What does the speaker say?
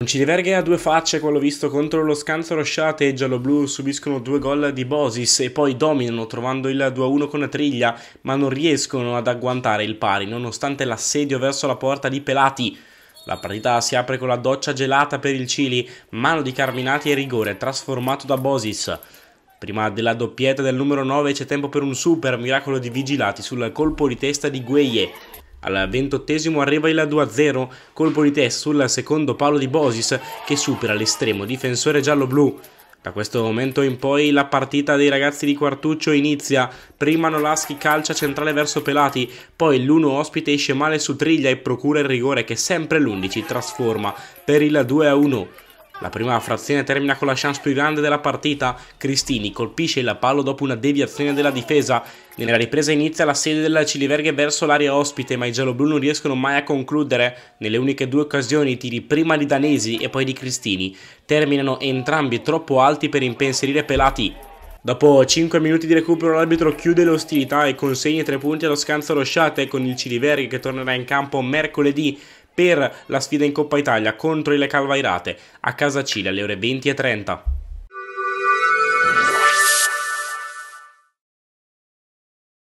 Non ci diverghe a due facce quello visto contro lo Scanzo Rosciate e gialloblu subiscono due gol di Bosis e poi dominano trovando il 2-1 con Triglia ma non riescono ad agguantare il pari nonostante l'assedio verso la porta di Pelati. La partita si apre con la doccia gelata per il Cili, mano di Carminati e rigore trasformato da Bosis. Prima della doppietta del numero 9 c'è tempo per un super miracolo di vigilati sul colpo di testa di Gueye. Al ventottesimo arriva il 2-0, colpo di test sul secondo palo di Bosis che supera l'estremo difensore giallo-blu. Da questo momento in poi la partita dei ragazzi di Quartuccio inizia, prima Nolaschi calcia centrale verso Pelati, poi l'1 ospite esce male su Triglia e procura il rigore che sempre l'11 trasforma per il 2-1. La prima frazione termina con la chance più grande della partita, Cristini colpisce il palo dopo una deviazione della difesa, nella ripresa inizia la sede della Ciliverghe verso l'area ospite ma i gialloblu non riescono mai a concludere, nelle uniche due occasioni tiri prima di Danesi e poi di Cristini, terminano entrambi troppo alti per impensierire Pelati, Dopo 5 minuti di recupero l'arbitro chiude le ostilità e consegna tre punti allo scanzo Rosciate con il Ciliverghe che tornerà in campo mercoledì per la sfida in Coppa Italia contro il Calvairate a Casa Cile alle ore 20.30.